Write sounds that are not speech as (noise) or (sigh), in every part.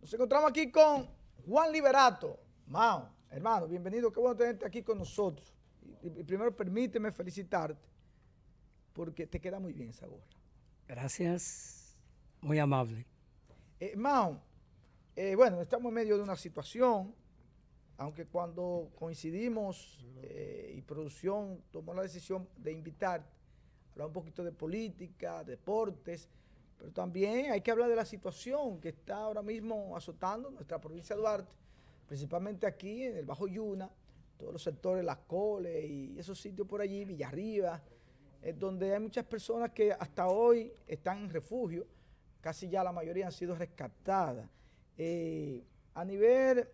Nos encontramos aquí con Juan Liberato. Mao, hermano, bienvenido. Qué bueno tenerte aquí con nosotros. Y, primero, permíteme felicitarte porque te queda muy bien esa gorra. Gracias. Muy amable. Eh, Mao, eh, bueno, estamos en medio de una situación, aunque cuando coincidimos eh, y producción tomó la decisión de invitarte, hablar un poquito de política, deportes, pero también hay que hablar de la situación que está ahora mismo azotando nuestra provincia de Duarte, principalmente aquí en el Bajo Yuna, todos los sectores, las coles y esos sitios por allí, Villarriba, donde hay muchas personas que hasta hoy están en refugio, casi ya la mayoría han sido rescatadas. Eh, a nivel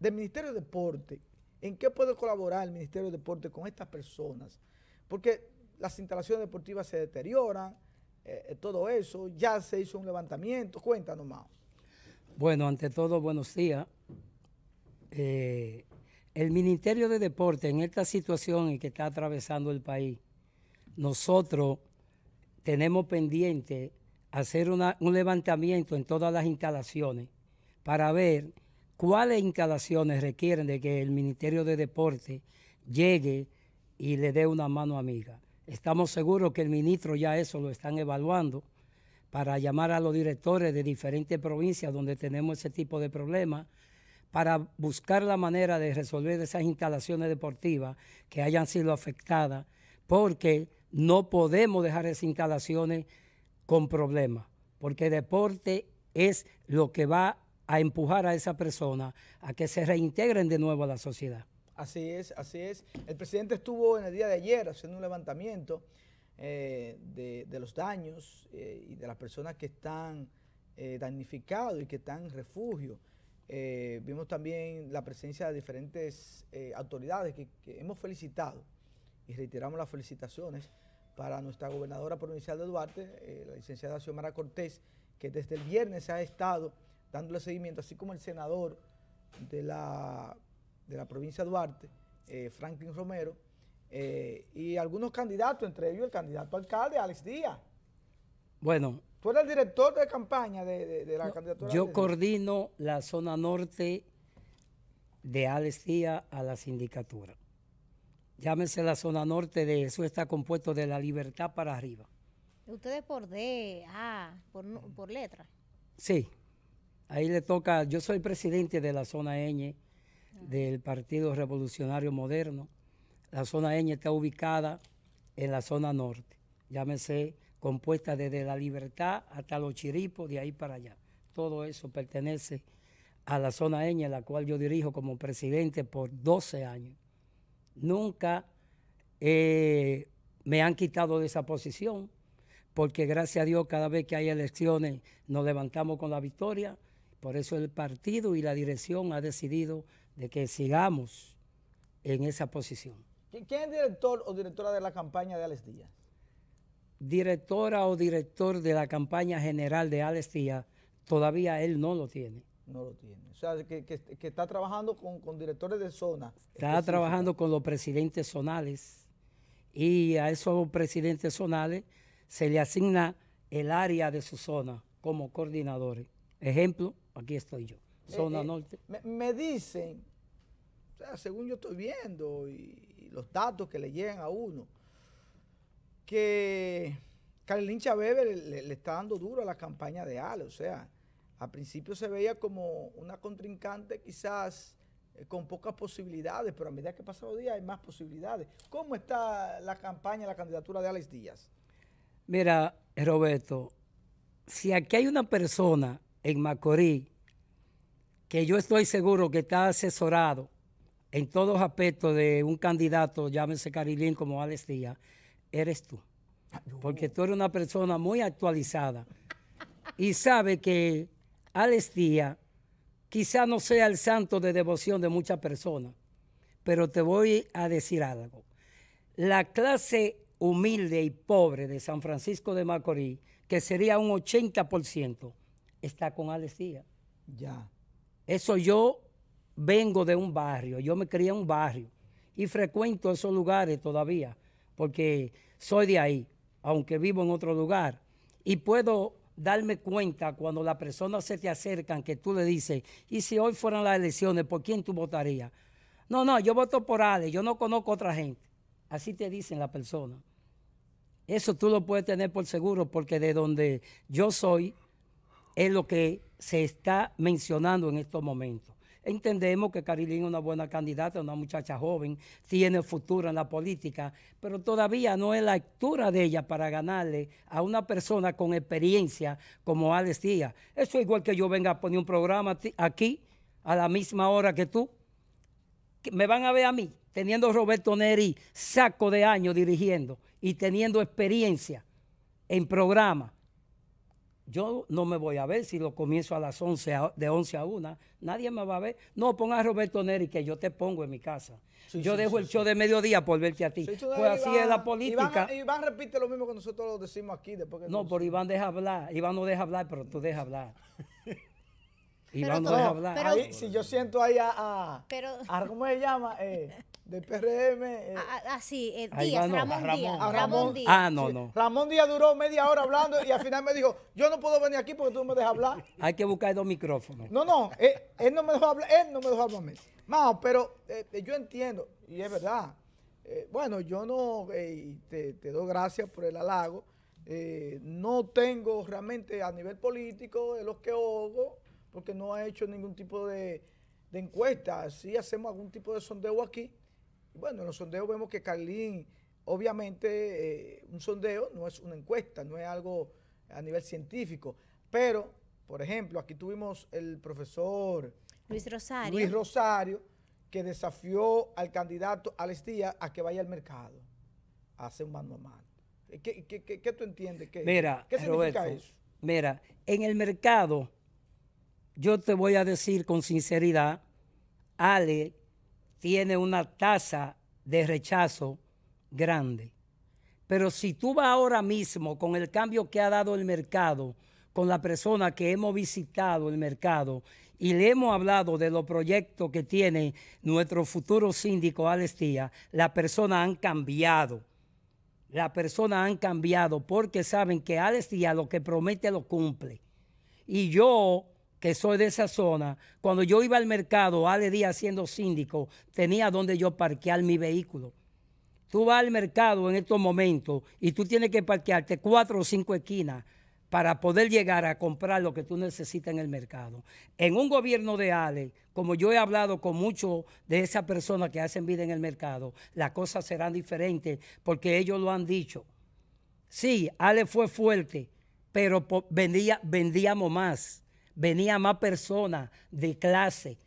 del Ministerio de Deporte, ¿en qué puede colaborar el Ministerio de Deporte con estas personas? Porque las instalaciones deportivas se deterioran, eh, eh, todo eso? ¿Ya se hizo un levantamiento? Cuéntanos, más. Bueno, ante todo, buenos días. Eh, el Ministerio de Deporte, en esta situación en que está atravesando el país, nosotros tenemos pendiente hacer un levantamiento en todas las instalaciones para ver cuáles instalaciones requieren de que el Ministerio de Deporte llegue y le dé una mano amiga. Estamos seguros que el ministro ya eso lo están evaluando para llamar a los directores de diferentes provincias donde tenemos ese tipo de problemas para buscar la manera de resolver esas instalaciones deportivas que hayan sido afectadas, porque no podemos dejar esas instalaciones con problemas, porque deporte es lo que va a empujar a esa persona a que se reintegren de nuevo a la sociedad. Así es, así es. El presidente estuvo en el día de ayer haciendo un levantamiento eh, de, los daños eh, y de las personas que están eh, damnificadas y que están en refugio. vimos también la presencia de diferentes autoridades que, que, hemos felicitado y reiteramos las felicitaciones para nuestra gobernadora provincial de Duarte, la licenciada Xiomara Cortés, que desde el viernes ha estado dándole seguimiento, así como el senador de la de la provincia de Duarte, eh, Franklin Romero, eh, y algunos candidatos, entre ellos el candidato alcalde, Alex Díaz. Bueno. Tú eres el director de campaña de, la candidatura. Yo coordino la zona norte de Alex Díaz a la sindicatura. Llámese la zona norte de eso, está compuesto de la libertad para arriba. Ustedes por D, A, por, por letra. Sí, ahí le toca, yo soy presidente de la zona ñ del Partido Revolucionario Moderno. La zona ñ está ubicada en la zona norte, llámese compuesta desde la libertad hasta los chiripos, de ahí para allá. Todo eso pertenece a la zona en la cual yo dirijo como presidente por 12 años. Nunca eh, me han quitado de esa posición, porque gracias a Dios cada vez que hay elecciones nos levantamos con la victoria. Por eso el partido y la dirección ha decidido de que sigamos en esa posición. ¿Quién es director o directora de la campaña de Alex Díaz? Directora o director de la campaña general de Alex Díaz, todavía él no lo tiene. No lo tiene. O sea, que, está trabajando con, directores de zona. Está trabajando con los presidentes zonales y a esos presidentes zonales se le asigna el área de su zona como coordinadores. Ejemplo, aquí estoy yo zona eh, eh, norte. Me, dicen, o sea, según yo estoy viendo y, los datos que le llegan a uno, que Carlin Lynch le, le, está dando duro a la campaña de Ale. O sea, a principio se veía como una contrincante quizás eh, con pocas posibilidades, pero a medida que pasan los días hay más posibilidades. ¿Cómo está la campaña, la candidatura de Alex Díaz? Mira, Roberto, si aquí hay una persona en Macorís que yo estoy seguro que está asesorado en todos aspectos de un candidato, llámese Carilín como Alex Díaz, eres tú. Porque tú eres una persona muy actualizada y sabe que Alex Díaz quizá no sea el santo de devoción de muchas personas, pero te voy a decir algo. La clase humilde y pobre de San Francisco de Macorís, que sería un 80%, está con Alex Díaz. Ya. Eso yo vengo de un barrio, yo me crié en un barrio y frecuento esos lugares todavía, porque soy de ahí, aunque vivo en otro lugar. Y puedo darme cuenta cuando las personas se te acercan que tú le dices, y si hoy fueran las elecciones, ¿por quién tú votarías? No, no, yo voto por Ale, yo no conozco otra gente. Así te dicen las personas. Eso tú lo puedes tener por seguro, porque de donde yo soy, es lo que se está mencionando en estos momentos. Entendemos que Carilín es una buena candidata, una muchacha joven, tiene futuro en la política, pero todavía no es la altura de ella para ganarle a una persona con experiencia como Alex Díaz. Eso es igual que yo venga a poner un programa aquí a la misma hora que tú. Me van a ver a mí teniendo Roberto Neri saco de años dirigiendo y teniendo experiencia en programa yo no me voy a ver si lo comienzo a las 11, de 11 a 1, nadie me va a ver. No, ponga a Roberto Neri que yo te pongo en mi casa. yo dejo el show de mediodía por verte a ti. pues así es la política. Iván, repite lo mismo que nosotros lo decimos aquí. no, pero Iván deja hablar. Iván no deja hablar, pero tú deja hablar. (laughs) Iván no deja hablar. si yo siento ahí a, a ¿cómo se llama? (laughs) Eh, del PRM. Eh, ah, ah, ah, sí, eh, Ramón, Díaz, Ah, no, no. Ramón Díaz duró media hora hablando y al final me dijo, yo no puedo venir aquí porque tú no me dejas hablar. (laughs) Hay que buscar dos micrófonos. No, no, eh, él, no me dejó hablar, él no me dejó hablar a mí. pero yo entiendo, y es verdad. bueno, yo no, te, doy gracias por el halago. no tengo realmente a nivel político de los que hago porque no ha hecho ningún tipo de, de encuesta. si hacemos algún tipo de sondeo aquí, bueno, en los sondeos vemos que Carlín, obviamente, eh, un sondeo no es una encuesta, no es algo a nivel científico, pero, por ejemplo, aquí tuvimos el profesor Luis Rosario, Luis Rosario que desafió al candidato Alex Díaz a que vaya al mercado a hacer un mano a mano. ¿Qué, tú entiendes? ¿Qué, ¿qué significa eso? Mira, en el mercado, yo te voy a decir con sinceridad, Ale tiene una tasa de rechazo grande. Pero si tú vas ahora mismo con el cambio que ha dado el mercado, con la persona que hemos visitado el mercado y le hemos hablado de los proyectos que tiene nuestro futuro síndico Alestía, la persona han cambiado. La persona han cambiado porque saben que Alestía lo que promete lo cumple. Y yo que soy de esa zona, cuando yo iba al mercado, Ale Díaz siendo síndico, tenía donde yo parquear mi vehículo. Tú vas al mercado en estos momentos y tú tienes que parquearte cuatro o cinco esquinas para poder llegar a comprar lo que tú necesitas en el mercado. En un gobierno de Ale, como yo he hablado con muchos de esas personas que hacen vida en el mercado, las cosas serán diferentes porque ellos lo han dicho. Sí, Ale fue fuerte, pero vendía, vendíamos más venía más personas de clase.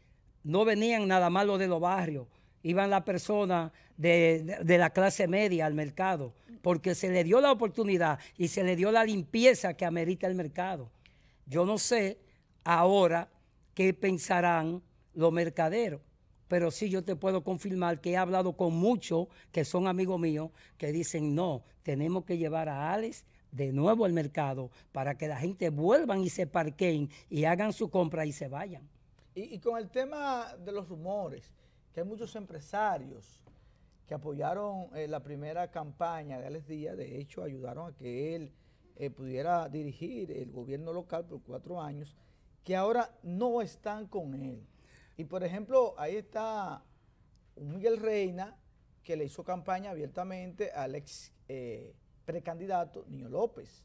No venían nada más los de los barrios. Iban las personas de, la clase media al mercado, porque se le dio la oportunidad y se le dio la limpieza que amerita el mercado. Yo no sé ahora qué pensarán los mercaderos, pero sí yo te puedo confirmar que he hablado con muchos que son amigos míos que dicen, no, tenemos que llevar a Alex de nuevo al mercado para que la gente vuelvan y se parqueen y hagan su compra y se vayan. Y, con el tema de los rumores, que hay muchos empresarios que apoyaron eh, la primera campaña de Alex Díaz, de hecho ayudaron a que él eh, pudiera dirigir el gobierno local por cuatro años, que ahora no están con él. Y por ejemplo, ahí está Miguel Reina que le hizo campaña abiertamente a Alex eh, precandidato, Niño López,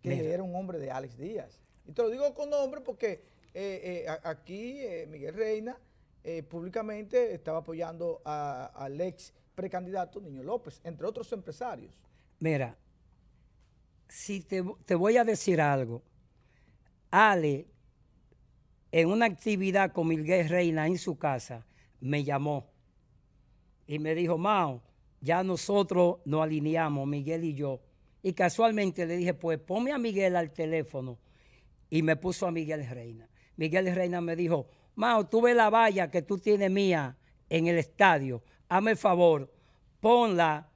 que era un hombre de Alex Díaz. Y te lo digo con nombre porque eh, eh, aquí eh, Miguel Reina públicamente estaba apoyando al ex precandidato Niño López, entre otros empresarios. Mira, si te, te voy a decir algo, Ale, en una actividad con Miguel Reina en su casa, me llamó y me dijo, Mao, ya nosotros nos alineamos, Miguel y yo. Y casualmente le dije, pues ponme a Miguel al teléfono. Y me puso a Miguel Reina. Miguel Reina me dijo, Mao, tú ves la valla que tú tienes mía en el estadio. Hazme el favor, ponla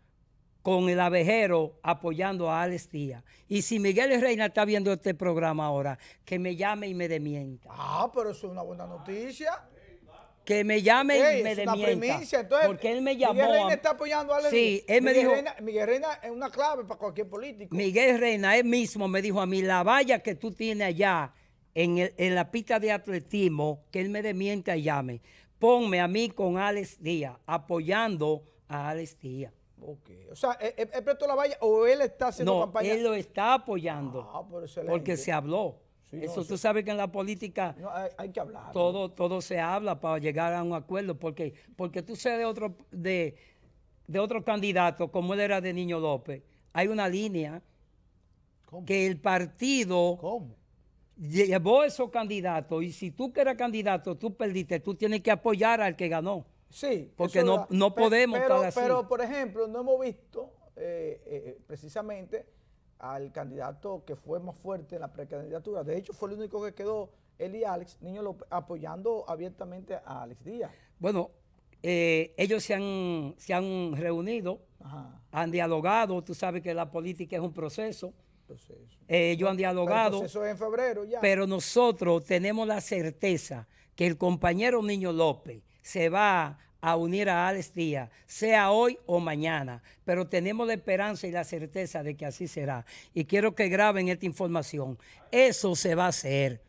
con el abejero apoyando a Alex Díaz. Y si Miguel Reina está viendo este programa ahora, que me llame y me demienta. Ah, pero eso es una buena noticia que me llame y me demienta. porque él me llamó. Miguel Reina está apoyando a Díaz. Sí, él me dijo. Miguel Reina es una clave para cualquier político. Miguel Reina, él mismo me dijo a mí, la valla que tú tienes allá en, el, en la pista de atletismo, que él me demienta y llame. Ponme a mí con Alex Díaz, apoyando a Alex Díaz. Okay. O sea, ¿él, la valla o él está haciendo no, campaña? él lo está apoyando. Ah, por porque se habló. Eso tú sabes que en la política hay, que hablar. Todo, todo se habla para llegar a un acuerdo, porque, porque tú seas de otro, de, de otro candidato, como él era de Niño López, hay una línea que el partido llevó llevó esos candidatos y si tú que eras candidato, tú perdiste, tú tienes que apoyar al que ganó. Sí, porque no, no podemos pero, Pero, por ejemplo, no hemos visto eh, eh precisamente al candidato que fue más fuerte en la precandidatura. De hecho, fue el único que quedó él y Alex Niño López apoyando abiertamente a Alex Díaz. Bueno, eh, ellos se han, se han reunido, han dialogado, tú sabes que la política es un proceso. Eh, ellos han dialogado. en febrero ya. Pero nosotros tenemos la certeza que el compañero Niño López se va a unir a Alex Díaz, sea hoy o mañana, pero tenemos la esperanza y la certeza de que así será. Y quiero que graben esta información. Eso se va a hacer.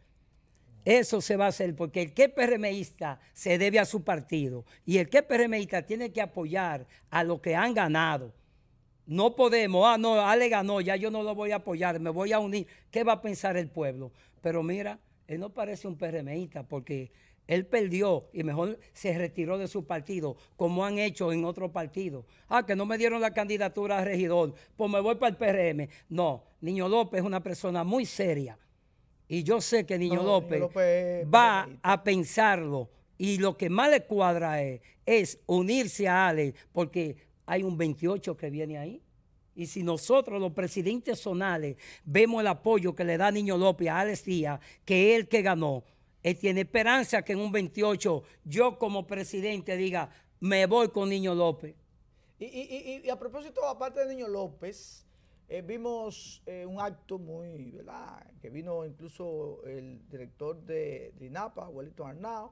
Eso se va a hacer porque el que PRMista se debe a su partido y el que PRMista tiene que apoyar a lo que han ganado. No podemos, ah, no, Ale ganó, ya yo no lo voy a apoyar, me voy a unir. ¿Qué va a pensar el pueblo? Pero mira, él no parece un PRMista porque él perdió y mejor se retiró de su partido, como han hecho en otro partido. Ah, que no me dieron la candidatura a regidor, pues me voy para el PRM. No, Niño López es una persona muy seria. Y yo sé que Niño López, va a pensarlo. Y lo que más le cuadra es, unirse a Ale, porque hay un 28 que viene ahí. Y si nosotros, los presidentes zonales, vemos el apoyo que le da Niño López a Alex Díaz, que él el que ganó, él tiene esperanza que en un 28 yo como presidente diga, me voy con Niño López. Y, a propósito, aparte de Niño López, eh, vimos eh, un acto muy, ¿verdad? Que vino incluso el director de, INAPA, Wellington Arnao,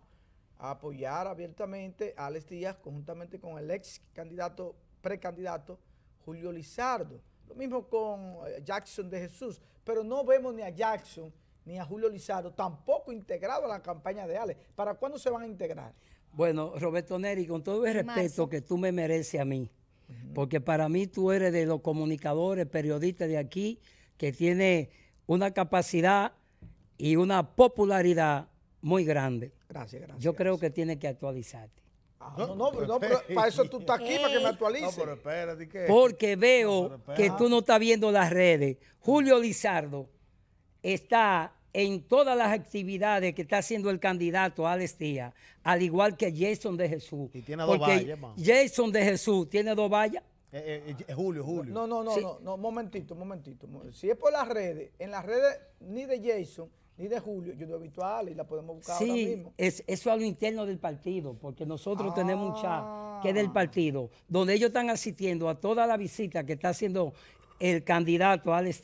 a apoyar abiertamente a Alex Díaz conjuntamente con el ex candidato, precandidato Julio Lizardo. Lo mismo con eh, Jackson de Jesús, pero no vemos ni a Jackson ni a Julio Lizardo, tampoco integrado a la campaña de Ale. ¿Para cuándo se van a integrar? Bueno, Roberto Neri, con todo el respeto que tú me mereces a mí, porque para mí tú eres de los comunicadores, periodistas de aquí, que tiene una capacidad y una popularidad muy grande. Gracias, gracias. Yo creo que tiene que actualizarte. Ah, no, no, pero, no, (laughs) para eso tú estás aquí, para que me eh. actualices. No, pero espérate, Porque veo que tú no estás viendo las redes. Julio Lizardo está en todas las actividades que está haciendo el candidato Alex al igual que Jason de Jesús. Y tiene dos vallas, Jason de Jesús tiene dos vallas. Eh, eh, eh, julio, Julio. No, no, no, no, momentito, momentito. Si es por las redes, en las redes ni de Jason ni de Julio, yo lo he visto a y la podemos buscar sí, ahora mismo. Es, eso a lo interno del partido, porque nosotros tenemos un chat que es del ah. partido, donde ellos están asistiendo a toda la visita que está haciendo el candidato Alex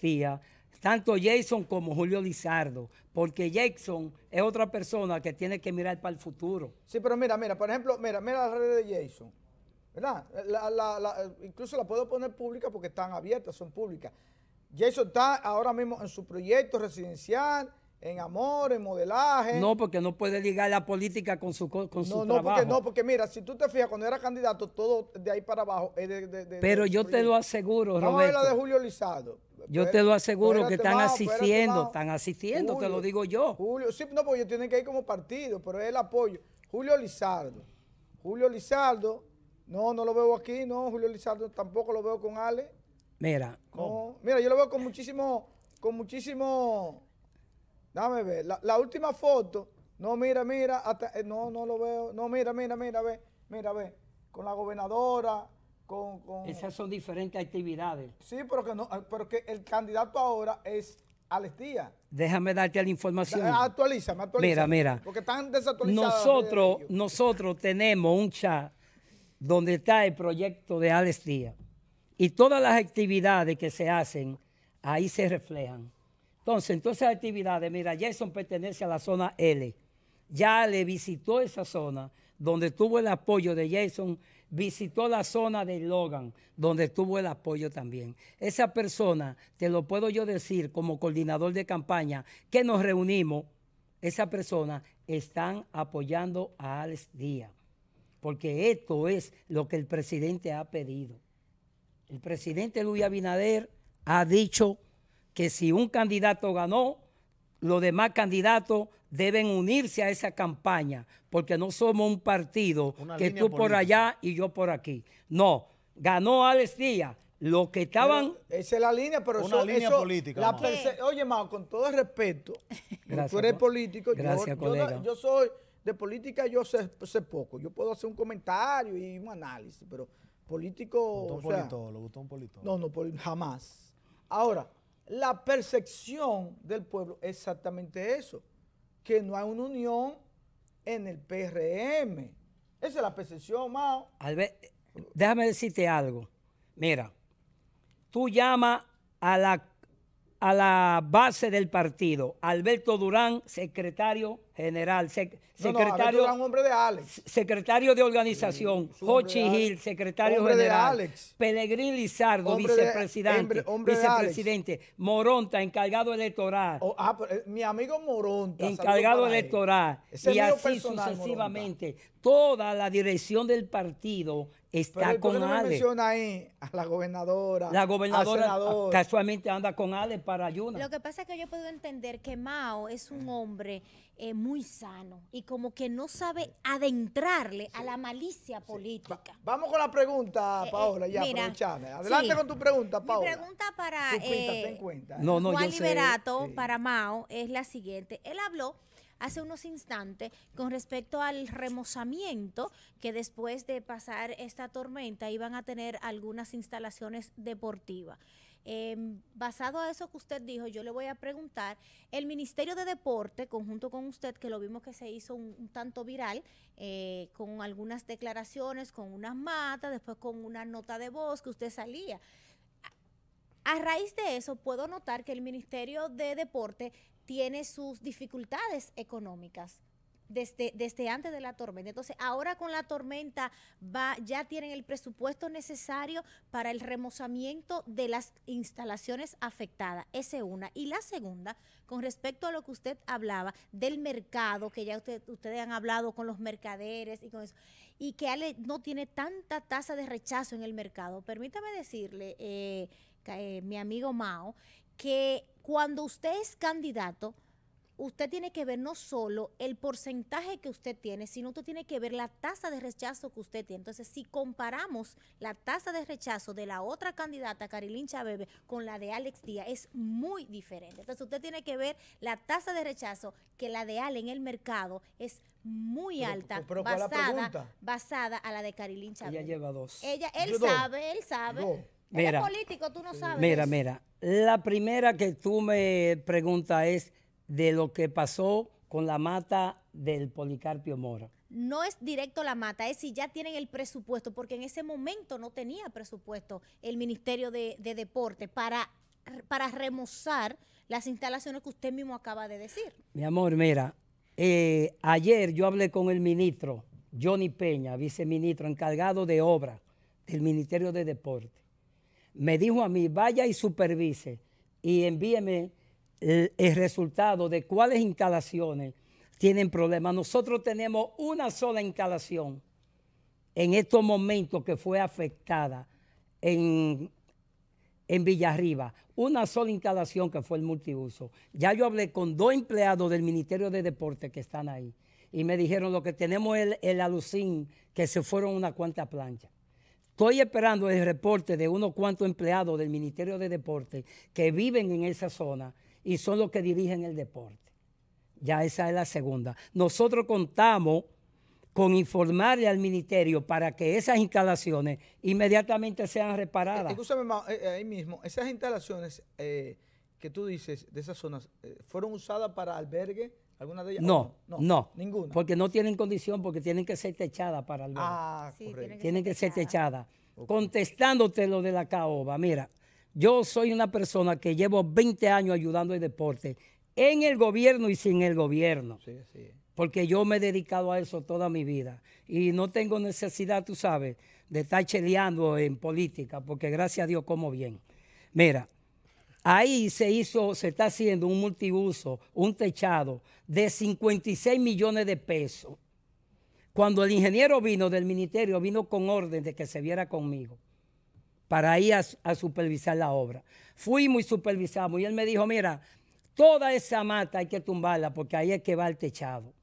tanto Jason como Julio Lizardo, porque Jason es otra persona que tiene que mirar para el futuro. Sí, pero mira, mira, por ejemplo, mira, mira las redes de Jason, ¿verdad? incluso la puedo poner pública porque están abiertas, son públicas. Jason está ahora mismo en su proyecto residencial, en amor, en modelaje. No, porque no puede ligar la política con su, con no, no, Porque, no, porque mira, si tú te fijas, cuando era candidato, todo de ahí para abajo es de, Pero yo te lo aseguro, Roberto. Vamos a ver la de Julio Lizardo. Yo te lo aseguro que están asistiendo, están asistiendo, te lo digo yo. Julio, sí, no, porque ellos tienen que ir como partido, pero es el apoyo. Julio Lizardo. Julio Lizardo, no, no lo veo aquí, no, Julio Lizardo tampoco lo veo con Ale. Mira. mira, yo lo veo con muchísimo, con muchísimo, dame ver, la, última foto, no, mira, mira, eh, no, no lo veo, no, mira, mira, mira, ve, mira, ve, con la gobernadora, esas son diferentes actividades. Sí, pero que, no, ah, que el candidato ahora es Alestía. Déjame darte la información. Actualízame, actualízame. Mira, mira. Porque están desactualizados. Nosotros, nosotros tenemos un chat donde está el proyecto de Alestía. Y todas las actividades que se hacen, ahí se reflejan. Entonces, entonces esas actividades, mira, Jason pertenece a la zona L. Ya le visitó esa zona donde tuvo el apoyo de Jason visitó la zona de Logan, donde tuvo el apoyo también. Esa persona, te lo puedo yo decir como coordinador de campaña, que nos reunimos, esa persona están apoyando a Alex Díaz, porque esto es lo que el presidente ha pedido. El presidente Luis Abinader ha dicho que si un candidato ganó, los demás candidatos deben unirse a esa campaña, porque no somos un partido que tú por allá y yo por aquí. No, ganó Alex Díaz. Lo que estaban... esa es la línea, pero Una eso, línea política. Oye, Mao, con todo respeto, tú (laughs) eres político, yo, soy... De política yo sé, poco. Yo puedo hacer un comentario y un análisis, pero político... un No, no, jamás. Ahora, la percepción del pueblo es exactamente eso que no hay una unión en el PRM. Esa es la percepción, Mao. déjame decirte algo. Mira, tú llamas a la, a la base del partido, Alberto Durán, secretario general, secretario. hombre de Alex. Secretario de organización, Jochi Hill, Gil, secretario general. De Alex. Pelegrín Lizardo, vicepresidente. Moronta, encargado electoral. Oh, ah, eh, mi amigo Moronta. Encargado electoral. Y así sucesivamente. Toda la dirección del partido está con Alex. ahí a la gobernadora. La gobernadora casualmente anda con Alex para ayudar. Lo que pasa es que yo puedo entender que Mao es un hombre. Eh, muy sano y como que no sabe adentrarle a la malicia política. vamos con la pregunta, eh, eh, Paola, ya Adelante con tu pregunta, Paola. Mi pregunta para Juan Liberato, para Mao, es la siguiente. Él habló hace unos instantes con respecto al remozamiento que después de pasar esta tormenta iban a tener algunas instalaciones deportivas. Em, basado a eso que usted dijo, yo le voy a preguntar, el Ministerio de Deporte, conjunto con usted, que lo vimos que se hizo un, tanto viral, eh, con algunas declaraciones, con unas matas, después con una nota de voz que usted salía. A raíz de eso, puedo notar que el Ministerio de Deporte tiene sus dificultades económicas desde, desde antes de la tormenta. Entonces, ahora con la tormenta va, ya tienen el presupuesto necesario para el remozamiento de las instalaciones afectadas. Esa es una. Y la segunda, con respecto a lo que usted hablaba del mercado, que ya usted, ustedes han hablado con los mercaderes y con eso, y que no tiene tanta tasa de rechazo en el mercado. Permítame decirle, eh, eh, mi amigo Mao, que cuando usted es candidato, usted tiene que ver no solo el porcentaje que usted tiene, sino usted tiene que ver la tasa de rechazo que usted tiene. Entonces, si comparamos la tasa de rechazo de la otra candidata, Carilín Chávez, con la de Alex Díaz, es muy diferente. Entonces, usted tiene que ver la tasa de rechazo que la de Ale en el mercado es muy alta, basada, basada a la de Carilín Chávez. Ella lleva dos. Ella, él sabe, él sabe. Mira, político, tú no sabes. Mira, mira, la primera que tú me preguntas es de lo que pasó con la mata del Policarpio Mora. No es directo la mata, es si ya tienen el presupuesto, porque en ese momento no tenía presupuesto el Ministerio de, Deporte para, para remozar las instalaciones que usted mismo acaba de decir. Mi amor, mira, eh, ayer yo hablé con el ministro Johnny Peña, viceministro encargado de obra del Ministerio de Deporte. Me dijo a mí, vaya y supervise y envíeme el resultado de cuáles instalaciones tienen problemas. Nosotros tenemos una sola instalación en estos momentos que fue afectada en, en Villarriba. Una sola instalación que fue el multiuso. Ya yo hablé con dos empleados del Ministerio de Deporte que están ahí y me dijeron lo que tenemos es el, el alucín que se fueron una cuanta plancha. Estoy esperando el reporte de unos cuantos empleados del Ministerio de Deporte que viven en esa zona y son los que dirigen el deporte. Ya esa es la segunda. Nosotros contamos con informarle al ministerio para que esas instalaciones inmediatamente sean eh, reparadas. Escúchame, eh, ahí mismo, esas instalaciones eh, que tú dices de esas zonas, ¿fueron usadas para albergue? ¿Alguna de ellas? No, no, ninguna. Porque no tienen condición, porque tienen que ser techadas para albergue. Ah, correcto. Tienen que ser techadas. Contestándote lo de la caoba, mira, yo soy una persona que llevo 20 años ayudando al deporte, en el gobierno y sin el gobierno. Porque yo me he dedicado a eso toda mi vida. Y no tengo necesidad, tú sabes, de estar cheleando en política, porque gracias a Dios como bien. Mira, ahí se hizo, se está haciendo un multiuso, un techado de 56 millones de pesos. Cuando el ingeniero vino del ministerio, vino con orden de que se viera conmigo para ir a, supervisar la obra. Fuimos y supervisamos y él me dijo, mira, toda esa mata hay que tumbarla porque ahí es que va el techado.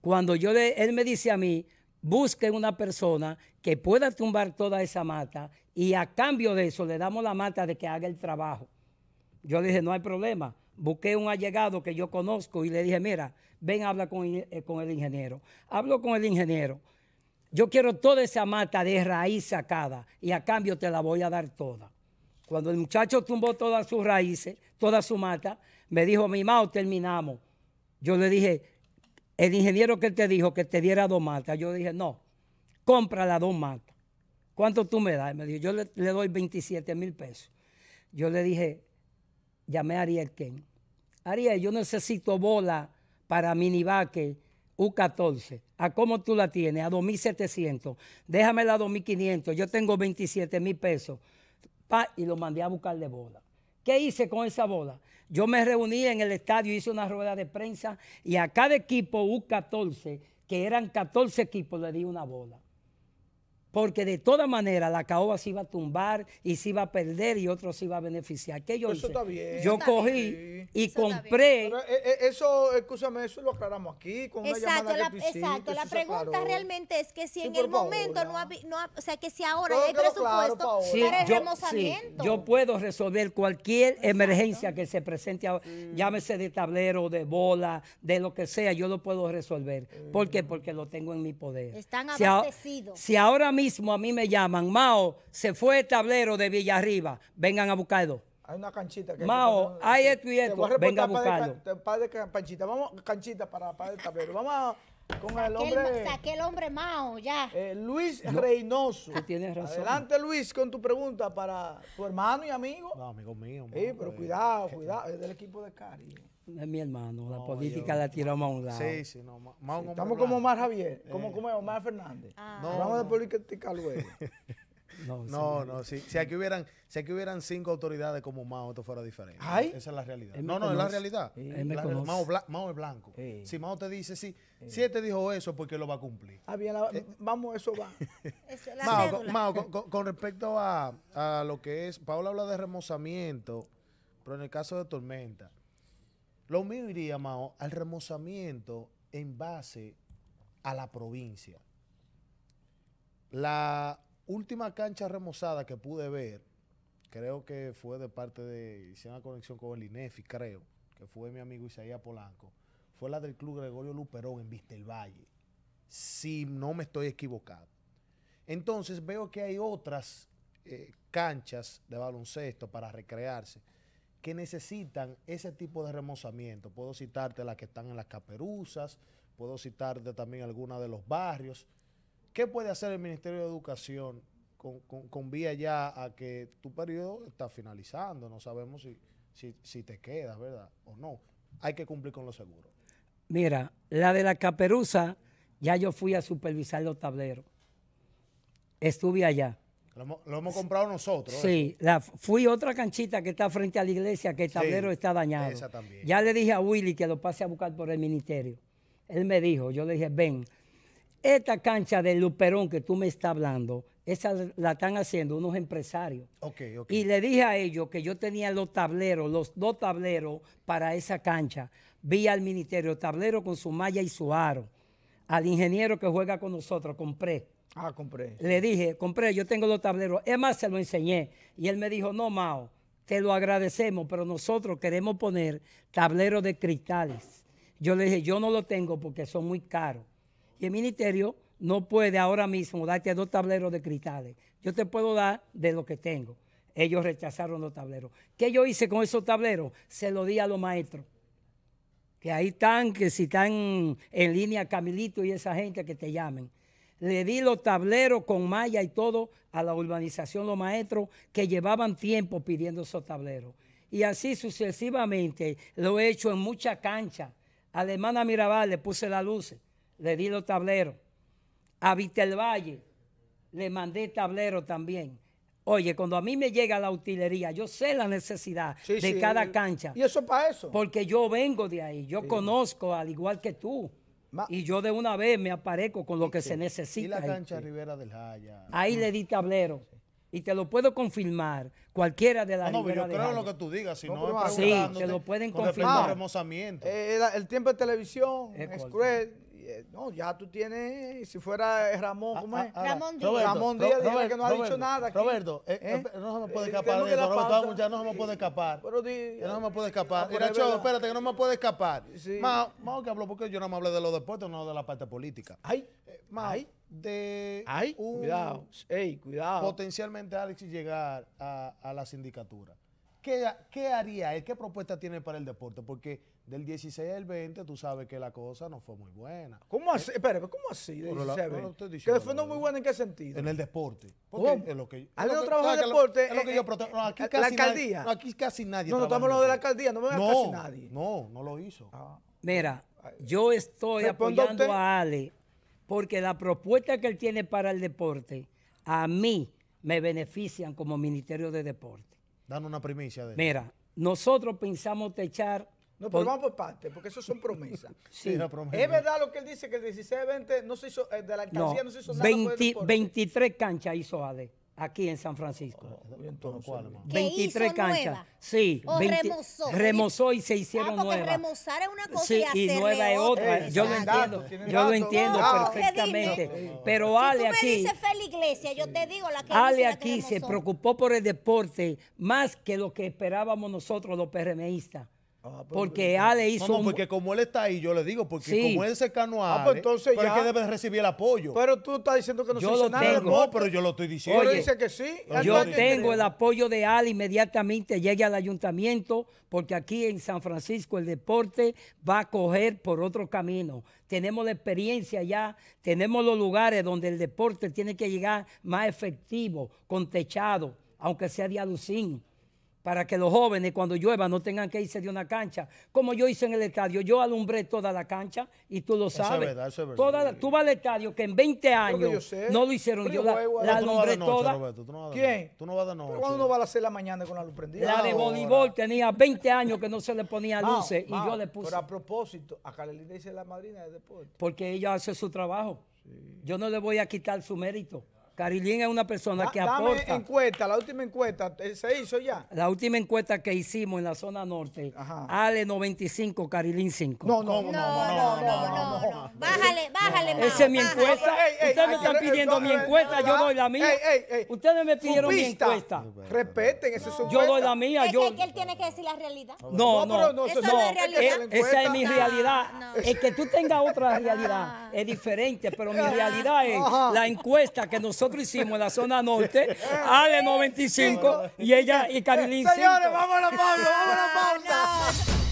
Cuando yo le, él me dice a mí, busque una persona que pueda tumbar toda esa mata y a cambio de eso le damos la mata de que haga el trabajo. Yo le dije, no hay problema. Busqué un allegado que yo conozco y le dije, mira, ven, habla con, eh, con el ingeniero. Hablo con el ingeniero. Yo quiero toda esa mata de raíz sacada y a cambio te la voy a dar toda. Cuando el muchacho tumbó todas sus raíces, toda su mata, me dijo, mi mao, terminamos. Yo le dije, el ingeniero que te dijo que te diera dos matas, yo dije, no, compra las dos matas. ¿Cuánto tú me das? me dijo, yo le, doy 27 mil pesos. Yo le dije, llamé a Ariel Ken. Ariel, yo necesito bola para minivaque U14. ¿A cómo tú la tienes? A 2.700. Déjamela a 2.500. Yo tengo 27 mil pesos. Pa, y lo mandé a buscar de bola. ¿Qué hice con esa bola? Yo me reuní en el estadio, hice una rueda de prensa y a cada equipo U14, que eran 14 equipos, le di una bola. Porque de toda manera la caoba se iba a tumbar y se iba a perder y otro se iba a beneficiar. yo eso Está bien. Yo cogí y compré. Eh, eh, eso, escúchame, eso lo aclaramos aquí con exacto, una llamada la, Exacto, la pregunta realmente es que si en el momento no, ha, o sea, que si ahora hay presupuesto yo, puedo resolver cualquier emergencia que se presente, llámese de tablero, de bola, de lo que sea, yo lo puedo resolver. ¿Por mm. qué? Porque lo tengo en mi poder. Están abastecidos. si, si ahora mismo mismo a mí me llaman, Mao, se fue tablero de Villarriba, vengan a buscarlo. Hay una canchita. Que Mao, hay esto y esto, venga a buscarlo. Padre, padre, canchita, vamos, canchita para, para el tablero. Vamos a con el hombre. el hombre Mao, ya. Eh, Luis Reynoso. Tienes Adelante, Luis, con tu pregunta para tu hermano y amigo. No, amigo mío. Sí, pero cuidado, cuidado. Es del equipo de Cari. Es mi hermano. la política la tiramos a Sí, sí, no. Mao estamos como Omar Javier, como, eh. como Omar Fernández. Ah. vamos de política luego. (laughs) No, no, si, aquí hubieran, si aquí hubieran cinco autoridades como Mao, esto fuera diferente. Esa es la realidad. No, no, es la realidad. Mao, es blanco. Si Mao te dice, si, si él te dijo eso, porque pues lo va a cumplir. Ah, eh, vamos, eso va. (laughs) Mao, con, respecto a, a lo que es, Paula habla de remozamiento, pero en el caso de Tormenta, lo mío diría, Mao, al remozamiento en base a la provincia. La última cancha remozada que pude ver, creo que fue de parte de, hice una conexión con el INEFI, creo, que fue mi amigo Isaías Polanco, fue la del Club Gregorio Luperón en Valle, si no me estoy equivocado. Entonces veo que hay otras eh, canchas de baloncesto para recrearse que necesitan ese tipo de remozamiento. Puedo citarte las que están en las caperuzas, puedo citarte también algunas de los barrios. ¿Qué puede hacer el Ministerio de Educación con, vía ya a que tu periodo está finalizando? No sabemos si, te quedas, ¿verdad? O no. Hay que cumplir con los seguros. Mira, la de la caperuza, ya yo fui a supervisar los tableros. Estuve allá. Lo, hemos, comprado nosotros. Sí, la, fui otra canchita que está frente a la iglesia, que el tablero está dañado. Esa también. Ya le dije a Willy que lo pase a buscar por el ministerio. Él me dijo, yo le dije, ven, esta cancha de Luperón que tú me estás hablando, esa la están haciendo unos empresarios. Okay, okay. Y le dije a ellos que yo tenía los tableros, los dos tableros para esa cancha. Vi al ministerio, tablero con su malla y su aro. Al ingeniero que juega con nosotros, compré. Ah, compré. Le dije, compré, yo tengo los tableros. Es más, se lo enseñé. Y él me dijo, no, Mao, te lo agradecemos, pero nosotros queremos poner tableros de cristales. Yo le dije, yo no lo tengo porque son muy caros y el ministerio no puede ahora mismo darte dos tableros de cristales. Yo te puedo dar de lo que tengo. Ellos rechazaron los tableros. ¿Qué yo hice con esos tableros? Se los di a los maestros. Que ahí están, que si están en línea Camilito y esa gente que te llamen. Le di los tableros con malla y todo a la urbanización, los maestros que llevaban tiempo pidiendo esos tableros. Y así sucesivamente lo he hecho en muchas canchas. A la Mirabal le puse las luces le di los tableros. A Valle le mandé tablero también. Oye, cuando a mí me llega la utilería, yo sé la necesidad de cada cancha. Y eso para eso. Porque yo vengo de ahí, yo conozco al igual que tú. y yo de una vez me aparezco con lo que se necesita. Y la cancha ahí, Rivera del Haya? Ahí mm. le di tablero. Y te lo puedo confirmar, cualquiera de las ah, no, no, yo creo lo que tú digas, si no, no Sí, te lo pueden confirmar. Eh, el, tiempo de televisión, eh, no, ya tú tienes, si fuera eh, Ramón, ah, ¿cómo es? Ah, ah, Ramón Díaz. Ramón Díaz, que no ha dicho nada. Roberto, eh, no se me puede escapar ya no se me puede escapar. Pero di, ya no se me puede escapar. Mira, Cho, espérate, que no me puede escapar. Sí. Más, que habló, porque yo no me hablé de los deportes, no de la parte política. Ay, más de cuidado, ey, cuidado. potencialmente Alexis llegar a, a la sindicatura. ¿qué, haría él? ¿Qué propuesta tiene para el deporte? Porque del 16 al 20 tú sabes que la cosa no fue muy buena. ¿Cómo así? Espera, ¿cómo así? Del no fue no muy buena en qué sentido? En el deporte. ¿Alguien no En en deporte? aquí eh, la casi alcaldía. Nadie, no, aquí casi nadie. No, no estamos hablando de la alcaldía, no me no, casi nadie. No, no lo hizo. Ah. Mira, yo estoy apoyando a Ale porque la propuesta que él tiene para el deporte a mí me benefician como Ministerio de Deporte. Dan una primicia de Mira, nosotros pensamos echar... No, pero vamos por partes, porque eso son promesas. (laughs) sí, Es verdad lo que él dice, que el 16-20 no se hizo, eh, de la alcancía no, se hizo nada. 23 canchas hizo AD aquí en San Francisco. 23 canchas. Sí. remozó. y se ah, hicieron nuevas. remozar es una cosa sí, y, nueva es otra. yo lo entiendo, yo lo entiendo ah, perfectamente. Pero Ale aquí. Ale aquí se preocupó por el deporte más que lo que esperábamos nosotros los PRMistas. Ah, pues, porque eh, Ale hizo. No, porque como él está ahí, yo le digo, porque como él es cercano a ah, pues entonces ya. que debe recibir el apoyo. Pero tú estás diciendo que no yo se hizo nada. No, pero yo lo estoy diciendo. dice que sí. Yo tengo el apoyo de Ale inmediatamente, llegue al ayuntamiento, porque aquí en San Francisco el deporte va a coger por otro camino. Tenemos la experiencia ya, tenemos los lugares donde el deporte tiene que llegar más efectivo, con techado, aunque sea de alucín para que los jóvenes cuando llueva no tengan que irse de una cancha. Como yo hice en el estadio, yo alumbré toda la cancha y tú lo sabes. tú vas al estadio que en 20 años no lo hicieron. yo la, alumbré toda. ¿Quién? Tú no vas noche. cuándo no vas a hacer la mañana con la luz prendida? La de voleibol tenía 20 años que no se le ponía ah, luces y ah, yo le puse. Pero a propósito, a Carolina dice la madrina de deporte. Porque ella hace su trabajo. Yo no le voy a quitar su mérito. Carilín es una persona que aporta. Dame encuesta, la última encuesta, eh, ¿se hizo ya? La última encuesta que hicimos en la zona norte, Ale 95, Carilín 5. No, no, no, no, no, no, Bájale, bájale, no, Esa es mi encuesta. Ustedes me están pidiendo mi encuesta, yo doy la mía. Ustedes me pidieron mi encuesta. Respeten, ese es su Yo doy la mía. Es que él tiene que decir la realidad. No, no, no. no, realidad. Esa es mi realidad. Es que tú tengas otra realidad. (laughs) Es diferente, pero mi realidad es la encuesta que nosotros nosotros hicimos en la zona norte, (laughs) Ale 95 y ella y Carilín. Señores, vámonos, Pablo, vámonos, Pablo.